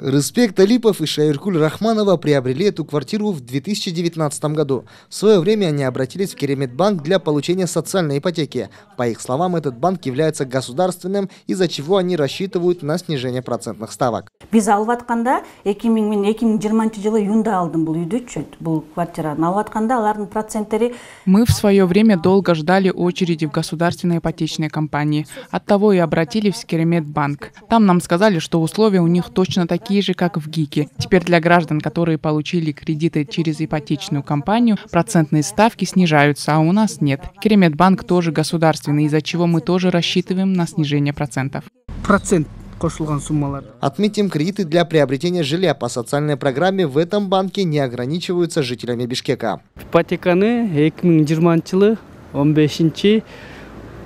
Респект Алипов и Шаиркуль Рахманова приобрели эту квартиру в 2019 году. В свое время они обратились в Кереметбанк для получения социальной ипотеки. По их словам, этот банк является государственным, из-за чего они рассчитывают на снижение процентных ставок. Без алватканда, 2020 жылы был алдым бұл үйді бұл квартираны. Алватканда алардың проценттері... Мы в свое время долго ждали очереди в государственной ипотечной компании. Оттого и обратились в Кереметбанк. Там нам сказали, что условия у них точно такие такие же, как в ГИКе. Теперь для граждан, которые получили кредиты через ипотечную компанию, процентные ставки снижаются, а у нас нет. Кереметбанк тоже государственный, из-за чего мы тоже рассчитываем на снижение процентов. Процент қосылған суммалар. Отметим, кредиты для приобретения жилья по социальной программе в этом банке не ограничиваются жителями Бишкека. Ипотеканы 2020 жылы 15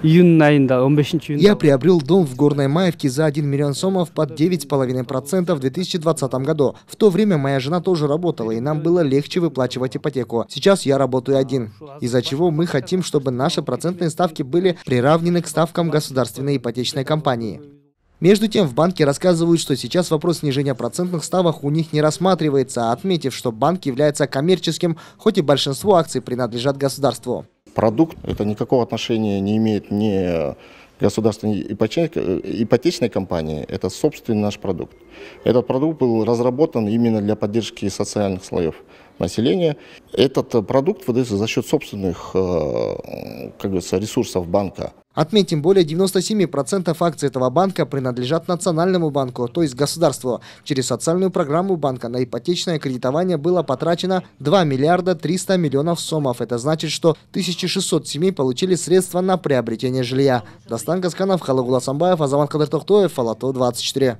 я приобрел дом в Горной Маевке за 1 миллион сомов под 9,5% в 2020 году. В то время моя жена тоже работала, и нам было легче выплачивать ипотеку. Сейчас я работаю один, из-за чего мы хотим, чтобы наши процентные ставки были приравнены к ставкам государственной ипотечной компании. Между тем, в банке рассказывают, что сейчас вопрос снижения процентных ставок у них не рассматривается, отметив, что банк является коммерческим, хоть и большинство акций принадлежат государству продукт. Это никакого отношения не имеет ни государственной ипотечной, ипотечной компании, это собственный наш продукт. Этот продукт был разработан именно для поддержки социальных слоев населения. Этот э, продукт выдается за счет собственных э, как говорится, ресурсов банка. Отметим, более 97% акций этого банка принадлежат Национальному банку, то есть государству. Через социальную программу банка на ипотечное кредитование было потрачено 2 миллиарда 300 миллионов сомов. Это значит, что 1600 семей получили средства на приобретение жилья. Дастан Гасканов, Халагула Самбаев, Азаман Кадыр Фалато 24.